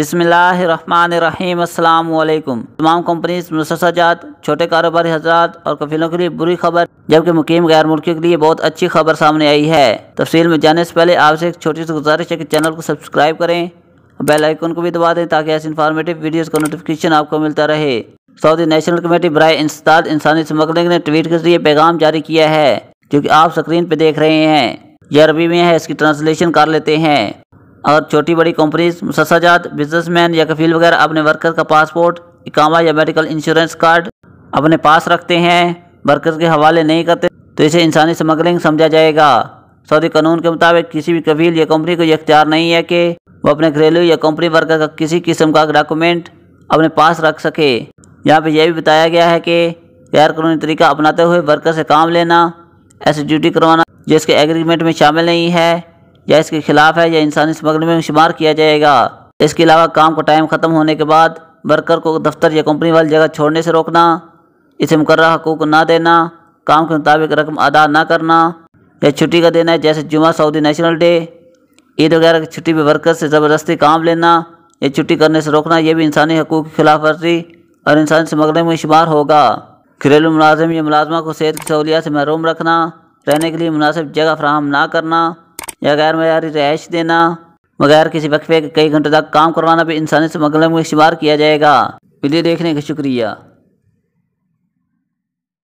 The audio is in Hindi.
अस्सलाम वालेकुम तमाम कंपनीज मुसाजात छोटे कारोबारी हजरात और कफिलों के लिए बुरी खबर जबकि मुकीम गैर मुल्कियों के लिए बहुत अच्छी खबर सामने आई है तफसील में जाने से पहले आपसे एक छोटी सी गुजारिश है कि चैनल को सब्सक्राइब करें और बेल आइकन को भी दबा दें ताकि ऐसे इन्फॉर्मेटिव वीडियोज़ का नोटिफिकेशन आपको मिलता रहे सऊदी नेशनल कमेटी बरए इंसदाद इंसानी स्मगलिंग ने ट्वीट के जरिए पैगाम जारी किया है जो कि आप स्क्रीन पर देख रहे हैं यह अरबी में है इसकी ट्रांसलेशन कर लेते हैं और छोटी बड़ी कंपनीज ससाजात बिजनेसमैन या कफील वगैरह अपने वर्कर का पासपोर्ट इकामा या मेडिकल इंश्योरेंस कार्ड अपने पास रखते हैं वर्कर के हवाले नहीं करते तो इसे इंसानी स्मगलिंग समझा जाएगा सऊदी कानून के मुताबिक किसी भी कफील या कंपनी को यह अख्तियार नहीं है कि वो अपने घरेलू या कंपनी वर्कर का किसी किस्म का डॉक्यूमेंट अपने पास रख सके यहाँ पर यह भी बताया गया है कि गैर कानूनी तरीका अपनाते हुए वर्कर से काम लेना ऐसी ड्यूटी करवाना जिसके एग्रीमेंट में शामिल नहीं है या इसके खिलाफ है या इंसानी स्मगलिंग में शुमार किया जाएगा इसके अलावा काम का टाइम ख़त्म होने के बाद वर्कर को दफ्तर या कंपनी वाली जगह छोड़ने से रोकना इसे मुकर हकूक ना देना काम के मुताबिक रकम अदा ना करना या छुट्टी का देना है जैसे जुमा सऊदी नेशनल डे ईद वगैरह की छुट्टी पर वर्कर से ज़बरदस्ती काम लेना या छुट्टी करने से रोकना यह भी इंसानी हकूक़ की खिलाफ वर्जी और इंसान स्मगलिंग में शुमार होगा घरेलू मुलाजिम या मुलाजमा को सेहत की सहूलियात से महरूम रखना रहने के लिए मुनासिब जगह फ्राहम ना करना या गैर मैारी रिहाइश देना बगैर किसी वक्फे के कई घंटों तक काम करवाना भी इंसानी स्मगलिंग में शुमार किया जाएगा वीडियो देखने का शुक्रिया